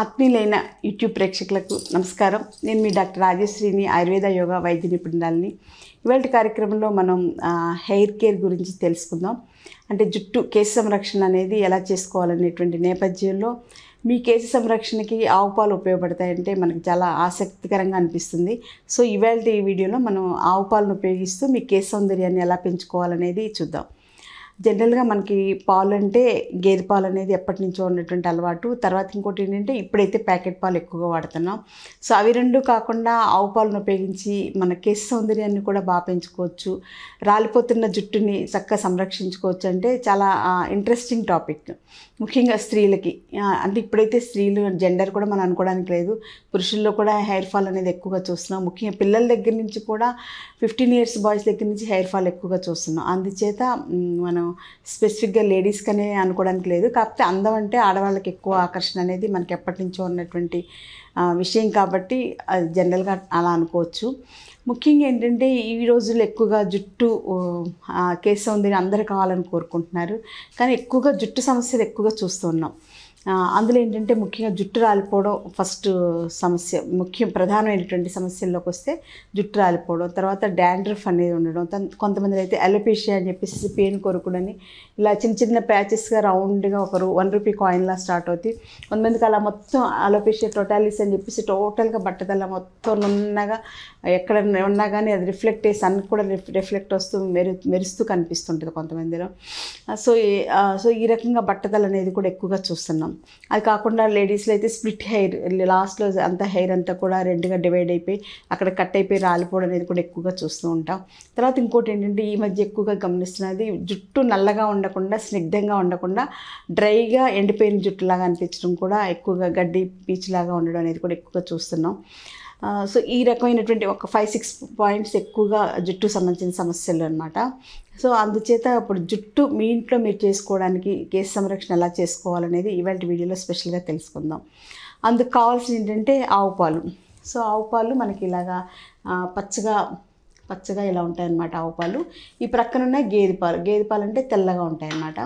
ఆత్మీయులైన YouTube ప్రేక్షకులకు నమస్కారం నేను మీ డాక్టర్ రాజశ్రీని ఆయుర్వేద యోగా వైద్య నిపుణురాలని ఇవాళ కార్యక్రమంలో మనం హెయిర్ కేర్ గురించి తెలుసుకుందాం అంటే జుట్టు కేసు సంరక్షణ అనేది ఎలా చేసుకోవాలనేటువంటి నేపథ్యంలో మీ కేసు సంరక్షణకి ఆవు పాలు ఉపయోగపడతాయంటే మనకు చాలా ఆసక్తికరంగా అనిపిస్తుంది సో ఇవాళ ఈ వీడియోలో మనం ఆవు పాలను ఉపయోగిస్తూ మీ కేసు సౌందర్యాన్ని ఎలా పెంచుకోవాలనేది చూద్దాం జనరల్గా మనకి పాలు అంటే గేదె పాలు అనేది ఎప్పటి నుంచో ఉన్నటువంటి అలవాటు తర్వాత ఇంకోటి ఏంటంటే ఇప్పుడైతే ప్యాకెట్ పాలు ఎక్కువగా వాడుతున్నాం సో అవి రెండు కాకుండా ఆవు పాలను ఉపయోగించి మన కేసు సౌందర్యాన్ని కూడా బాగా పెంచుకోవచ్చు రాలిపోతున్న జుట్టుని చక్కగా సంరక్షించుకోవచ్చు అంటే చాలా ఇంట్రెస్టింగ్ టాపిక్ ముఖ్యంగా స్త్రీలకి అంటే ఇప్పుడైతే స్త్రీలు జెండర్ కూడా మనం అనుకోవడానికి లేదు పురుషుల్లో కూడా హెయిర్ ఫాల్ అనేది ఎక్కువగా చూస్తున్నాం ముఖ్యంగా పిల్లల దగ్గర నుంచి కూడా ఫిఫ్టీన్ ఇయర్స్ బాయ్స్ దగ్గర నుంచి హెయిర్ ఫాల్ ఎక్కువగా చూస్తున్నాం అందుచేత మనం స్పెసిఫిక్గా లేడీస్కనే అనుకోవడానికి లేదు కాకపోతే అందం అంటే ఆడవాళ్ళకి ఎక్కువ ఆకర్షణ అనేది మనకి ఎప్పటి నుంచో ఉన్నటువంటి విషయం కాబట్టి జనరల్గా అలా అనుకోవచ్చు ముఖ్యంగా ఏంటంటే ఈ రోజుల్లో ఎక్కువగా జుట్టు కేసు ఉంది అందరు కావాలని కోరుకుంటున్నారు కానీ ఎక్కువగా జుట్టు సమస్యలు ఎక్కువగా చూస్తున్నాం అందులో ఏంటంటే ముఖ్యంగా జుట్టు రాలిపోవడం ఫస్ట్ సమస్య ముఖ్యం ప్రధానమైనటువంటి సమస్యల్లోకి వస్తే జుట్టు రాలిపోవడం తర్వాత డాండ్రఫ్ అనేది ఉండడం కొంతమంది అయితే అలోపేషియా అని చెప్పేసి పెయిన్ కొరకుడని ఇలా చిన్న చిన్న ప్యాచెస్గా రౌండ్గా ఒక వన్ రూపీ కాయిన్లా స్టార్ట్ అవుతాయి కొంతమందికి అలా మొత్తం అలోపేషియా టోటాలిస్ అని చెప్పేసి టోటల్గా బట్టదల మొత్తం నున్నగా ఎక్కడ ఉన్నా కానీ అది రిఫ్లెక్ట్ అయ్యి సన్ కూడా రిఫ్లెక్ట్ వస్తూ మెరు మెరుస్తూ కనిపిస్తుంటుంది కొంతమందిలో సో సో ఈ రకంగా బట్టదల అనేది కూడా ఎక్కువగా చూస్తున్నాం అది కాకుండా లేడీస్లో అయితే స్ప్లిట్ హెయిర్ లాస్ట్లో అంత హెయిర్ అంతా కూడా రెండుగా డివైడ్ అయిపోయి అక్కడ కట్ అయిపోయి రాలిపోవడం అనేది కూడా ఎక్కువగా చూస్తూ ఉంటాం తర్వాత ఇంకోటి ఏంటంటే ఈ మధ్య ఎక్కువగా గమనిస్తున్నది జుట్టు నల్లగా ఉండకుండా స్నిగ్ధంగా ఉండకుండా డ్రైగా ఎండిపోయిన జుట్టులాగా అనిపించడం కూడా ఎక్కువగా గడ్డి పీచ్లాగా ఉండడం అనేది కూడా ఎక్కువగా చూస్తున్నాం సో ఈ రకమైనటువంటి ఒక ఫైవ్ సిక్స్ పాయింట్స్ ఎక్కువగా జుట్టు సంబంధించిన సమస్యలు అనమాట సో అందుచేత ఇప్పుడు జుట్టు మీ ఇంట్లో మీరు చేసుకోవడానికి కేసు సంరక్షణ ఎలా చేసుకోవాలనేది ఇవాళ వీడియోలో స్పెషల్గా తెలుసుకుందాం అందుకు కావాల్సింది ఏంటంటే ఆవు పాలు సో ఆవు పాలు మనకి ఇలాగా పచ్చగా పచ్చగా ఇలా ఉంటాయన్నమాట ఆవు పాలు ఈ ఉన్న గేదె పాలు గేదె పాలు అంటే తెల్లగా ఉంటాయన్నమాట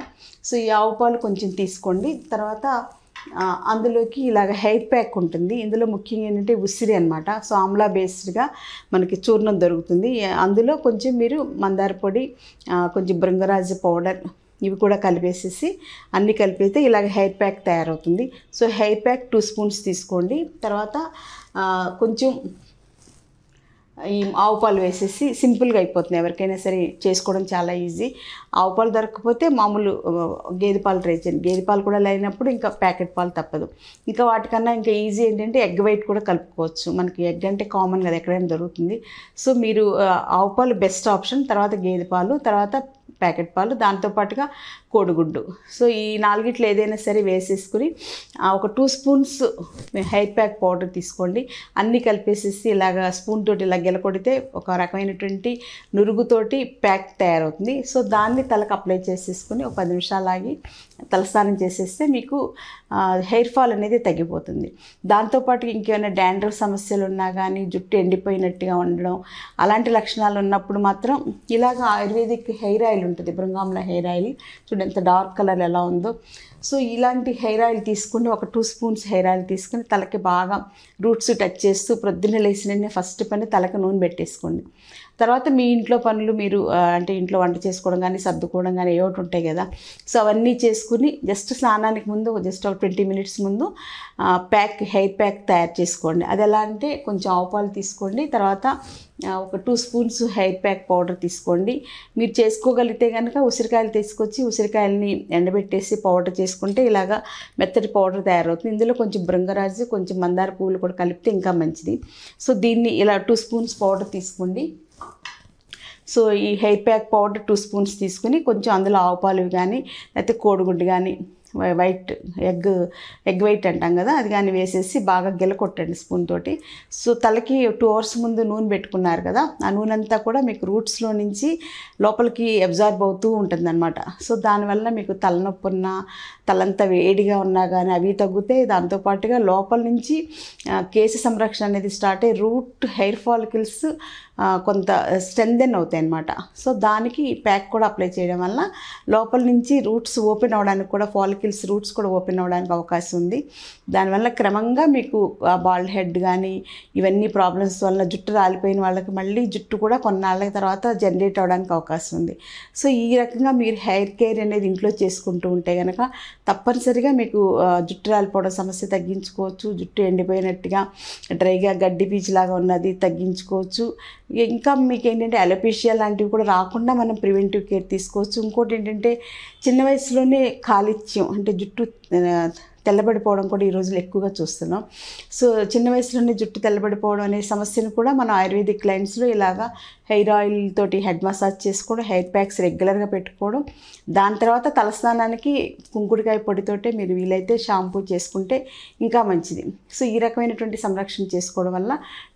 సో ఈ ఆవు పాలు కొంచెం తీసుకోండి తర్వాత అందులోకి ఇలాగ హెయిర్ ప్యాక్ ఉంటుంది ఇందులో ముఖ్యంగా ఏంటంటే ఉసిరి అనమాట సో ఆమ్లా బేస్డ్గా మనకి చూర్ణం దొరుకుతుంది అందులో కొంచెం మీరు మందార పొడి కొంచెం బృంగరాజు పౌడర్ ఇవి కూడా కలిపేసేసి అన్నీ కలిపితే ఇలాగ హెయిర్ ప్యాక్ తయారవుతుంది so hair pack two spoons తీసుకోండి తర్వాత కొంచెం ఈ ఆవు పాలు వేసేసి సింపుల్గా అయిపోతుంది ఎవరికైనా సరే చేసుకోవడం చాలా ఈజీ ఆవు పాలు దొరకకపోతే మామూలు గేదె పాలు ట్రై చేయండి గేదె పాలు కూడా లేనప్పుడు ఇంకా ప్యాకెట్ పాలు తప్పదు ఇంకా వాటికన్నా ఇంకా ఈజీ ఏంటంటే ఎగ్ వైట్ కూడా కలుపుకోవచ్చు మనకి ఎగ్ అంటే కామన్ కదా ఎక్కడైనా దొరుకుతుంది సో మీరు ఆవు పాలు బెస్ట్ ఆప్షన్ తర్వాత గేదె పాలు తర్వాత ప్యాకెట్ పాలు దాంతోపాటుగా కోడిగుడ్డు సో ఈ నాలుగిట్లు ఏదైనా సరే వేసేసుకుని ఒక two spoons hair pack powder తీసుకోండి అన్నీ కలిపేసేసి ఇలాగ స్పూన్ తోటి ఇలా గెలకొడితే ఒక రకమైనటువంటి నురుగుతోటి ప్యాక్ తయారవుతుంది సో దాన్ని తలకు అప్లై చేసేసుకుని ఒక పది నిమిషాలు ఆగి తలస్నానం చేసేస్తే మీకు హెయిర్ ఫాల్ అనేది తగ్గిపోతుంది దాంతోపాటు ఇంకేమైనా డాండ్రఫ్ సమస్యలు ఉన్నా కానీ జుట్టు ఎండిపోయినట్టుగా ఉండడం అలాంటి లక్షణాలు ఉన్నప్పుడు మాత్రం ఇలాగ ఆయుర్వేదిక్ హెయిర్ ఆయిల్ ఉంటుంది బృంగాంలో హెయిర్ ఆయిల్ చూడండి ఎంత డార్క్ కలర్ ఎలా ఉందో సో ఇలాంటి హెయిర్ ఆయిల్ తీసుకుని ఒక టూ స్పూన్స్ హెయిర్ ఆయిల్ తీసుకుని తలకి బాగా రూట్స్ టచ్ చేస్తూ ప్రొద్దున లేచిన ఫస్ట్ పని తలకు నూనె పెట్టేసుకోండి తర్వాత మీ ఇంట్లో పనులు మీరు అంటే ఇంట్లో వంట చేసుకోవడం కానీ సర్దుకోవడం కానీ ఏవోటి ఉంటాయి కదా సో అవన్నీ చేసుకుని జస్ట్ స్నానానికి ముందు జస్ట్ ఒక ట్వంటీ మినిట్స్ ముందు ప్యాక్ హెయిర్ ప్యాక్ తయారు చేసుకోండి అది ఎలా అంటే కొంచెం ఆవుపాలు తీసుకోండి తర్వాత ఒక two spoons hair pack powder తీసుకోండి మీరు చేసుకోగలిగితే కనుక ఉసిరికాయలు తీసుకొచ్చి ఉసిరికాయలని ఎండబెట్టేసి పౌడర్ చేసుకోండి వేసుకుంటే ఇలాగా మెత్తటి పౌడర్ తయారవుతుంది ఇందులో కొంచెం బృంగరాజు కొంచెం మందార పువ్వులు కూడా కలిపితే ఇంకా మంచిది సో దీన్ని ఇలా టూ స్పూన్స్ పౌడర్ తీసుకోండి సో ఈ hair pack powder two spoons తీసుకుని కొంచెం అందులో ఆవు పాలు కానీ లేకపోతే కోడిగుడ్డు కానీ వైట్ ఎగ్ ఎగ్ వైట్ అంటాం కదా అది కానీ వేసేసి బాగా కొట్టండి స్పూన్ తోటి సో తలకి టూ అవర్స్ ముందు నూనె పెట్టుకున్నారు కదా ఆ నూనె అంతా కూడా మీకు రూట్స్లో నుంచి లోపలికి అబ్జార్బ్ అవుతూ ఉంటుంది అనమాట సో దానివల్ల మీకు తలనొప్పి ఉన్న తలంతా వేడిగా ఉన్నా కానీ అవి తగ్గితే దాంతోపాటుగా లోపల నుంచి కేసు సంరక్షణ అనేది స్టార్ట్ అయ్యి రూట్ హెయిర్ ఫాలికల్స్ కొంత స్ట్రెందెన్ అవుతాయి అనమాట సో దానికి ప్యాక్ కూడా అప్లై చేయడం వల్ల లోపల నుంచి రూట్స్ ఓపెన్ అవడానికి కూడా ఫాలికల్ ఆర్టికల్స్ రూట్స్ కూడా ఓపెన్ అవ్వడానికి అవకాశం ఉంది దానివల్ల క్రమంగా మీకు బాల్ హెడ్ కానీ ఇవన్నీ ప్రాబ్లమ్స్ వల్ల జుట్టు రాలిపోయిన వాళ్ళకి మళ్ళీ జుట్టు కూడా కొన్నాళ్ళ తర్వాత జనరేట్ అవ్వడానికి అవకాశం ఉంది సో ఈ రకంగా మీరు హెయిర్ కేర్ అనేది ఇంట్లో చేసుకుంటూ ఉంటే కనుక తప్పనిసరిగా మీకు జుట్టు రాలిపోవడం సమస్య తగ్గించుకోవచ్చు జుట్టు ఎండిపోయినట్టుగా డ్రైగా గడ్డి పీచు లాగా ఉన్నది తగ్గించుకోవచ్చు ఇంకా మీకు ఏంటంటే అలోపేషియా లాంటివి కూడా రాకుండా మనం ప్రివెంటివ్ కేర్ తీసుకోవచ్చు ఇంకోటి ఏంటంటే చిన్న వయసులోనే కాలిత్యం అంటే జుట్టు తెల్లబడిపోవడం కూడా ఈ రోజులు ఎక్కువగా చూస్తున్నాం సో చిన్న వయసులోనే జుట్టు తెల్లబడిపోవడం అనే సమస్యను కూడా మనం ఆయుర్వేదిక్ క్లయింట్స్లో ఇలాగా హెయిర్ ఆయిల్ తోటి హెడ్ మసాజ్ చేసుకోవడం హెయిర్ ప్యాక్స్ రెగ్యులర్గా పెట్టుకోవడం దాని తర్వాత తలస్నానానికి కుంకుడికాయ పొడితోటే మీరు వీలైతే షాంపూ చేసుకుంటే ఇంకా మంచిది సో ఈ రకమైనటువంటి సంరక్షణ చేసుకోవడం వల్ల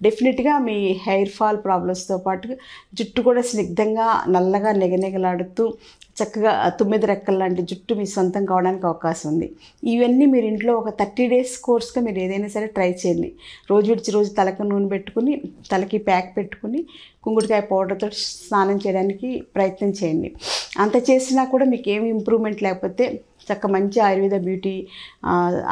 డెఫినెట్గా మీ హెయిర్ ఫాల్ ప్రాబ్లమ్స్తో పాటు జుట్టు కూడా స్నిగ్ధంగా నల్లగా నెగనెగలాడుతూ చక్కగా తొమ్మిది రెక్కల లాంటి జుట్టు మీ సొంతం కావడానికి అవకాశం ఉంది ఇవన్నీ మీరు ఇంట్లో ఒక థర్టీ డేస్ కోర్స్గా మీరు ఏదైనా సరే ట్రై చేయండి రోజు విడిచి రోజు తలకు నూనె పెట్టుకుని తలకి ప్యాక్ పెట్టుకుని కుంగుడికాయ పౌడర్తో స్నానం చేయడానికి ప్రయత్నం చేయండి అంత చేసినా కూడా మీకు ఏమి ఇంప్రూవ్మెంట్ లేకపోతే చక్క మంచి ఆయుర్వేద బ్యూటీ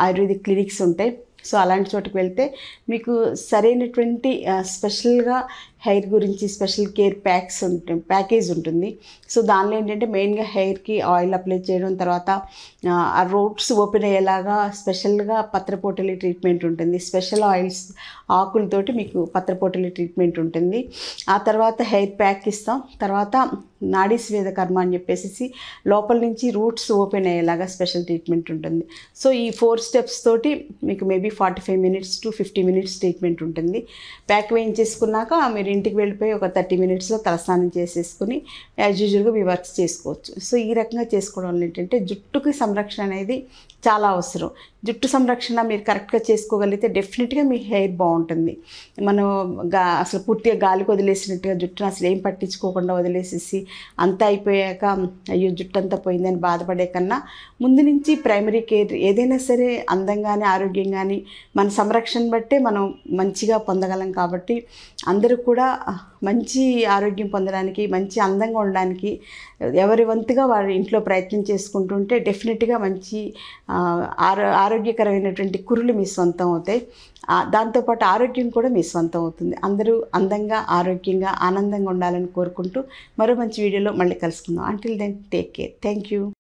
ఆయుర్వేదిక్ క్లినిక్స్ ఉంటాయి సో అలాంటి చోటుకు వెళ్తే మీకు సరైనటువంటి స్పెషల్గా హెయిర్ గురించి స్పెషల్ కేర్ ప్యాక్స్ ఉంటుంది ప్యాకేజ్ ఉంటుంది సో దానిలో ఏంటంటే మెయిన్గా హెయిర్కి ఆయిల్ అప్లై చేయడం తర్వాత ఆ రోడ్స్ ఓపెన్ అయ్యేలాగా స్పెషల్గా పత్రపోటలి ట్రీట్మెంట్ ఉంటుంది స్పెషల్ ఆయిల్స్ ఆకులతోటి మీకు పత్రపోటలి ట్రీట్మెంట్ ఉంటుంది ఆ తర్వాత హెయిర్ ప్యాక్ ఇస్తాం తర్వాత నాడీ స్వేద కర్మ అని చెప్పేసి లోపల నుంచి రూట్స్ ఓపెన్ అయ్యేలాగా స్పెషల్ ట్రీట్మెంట్ ఉంటుంది సో ఈ ఫోర్ స్టెప్స్ తోటి మీకు maybe forty five minutes to fifty minutes treatment ఉంటుంది ప్యాక్ వేయించేసుకున్నాక మీరు ఇంటికి వెళ్ళిపోయి ఒక థర్టీ మినిట్స్లో తలస్నానం చేసేసుకుని యాజ్ యూజువల్గా మీ వర్క్స్ చేసుకోవచ్చు సో ఈ రకంగా చేసుకోవడం ఏంటంటే జుట్టుకి సంరక్షణ అనేది చాలా అవసరం జుట్టు సంరక్షణ మీరు కరెక్ట్గా చేసుకోగలిగితే డెఫినెట్గా మీ హెయిర్ బాగుంటుంది మనం గా అసలు పూర్తిగా గాలికి వదిలేసినట్టుగా జుట్టును అసలు ఏం పట్టించుకోకుండా వదిలేసేసి అంతా అయిపోయాక అయ్యో జుట్టు అంతా పోయిందని బాధపడే కన్నా ముందు నుంచి ప్రైమరీ కేర్ ఏదైనా సరే అందంగానే కానీ మన సంరక్షణ బట్టే మనం మంచిగా పొందగలం కాబట్టి అందరూ కూడా మంచి ఆరోగ్యం పొందడానికి మంచి అందంగా ఉండడానికి ఎవరి వంతుగా వారి ఇంట్లో ప్రయత్నం చేసుకుంటుంటే డెఫినెట్గా మంచి ఆరో ఆరోగ్య ఆరోగ్యకరమైనటువంటి కురులు మీ సొంతం అవుతాయి దాంతోపాటు ఆరోగ్యం కూడా మీ సొంతం అవుతుంది అందరూ అందంగా ఆరోగ్యంగా ఆనందంగా ఉండాలని కోరుకుంటూ మరో మంచి వీడియోలో మళ్ళీ కలుసుకుందాం until then take care thank you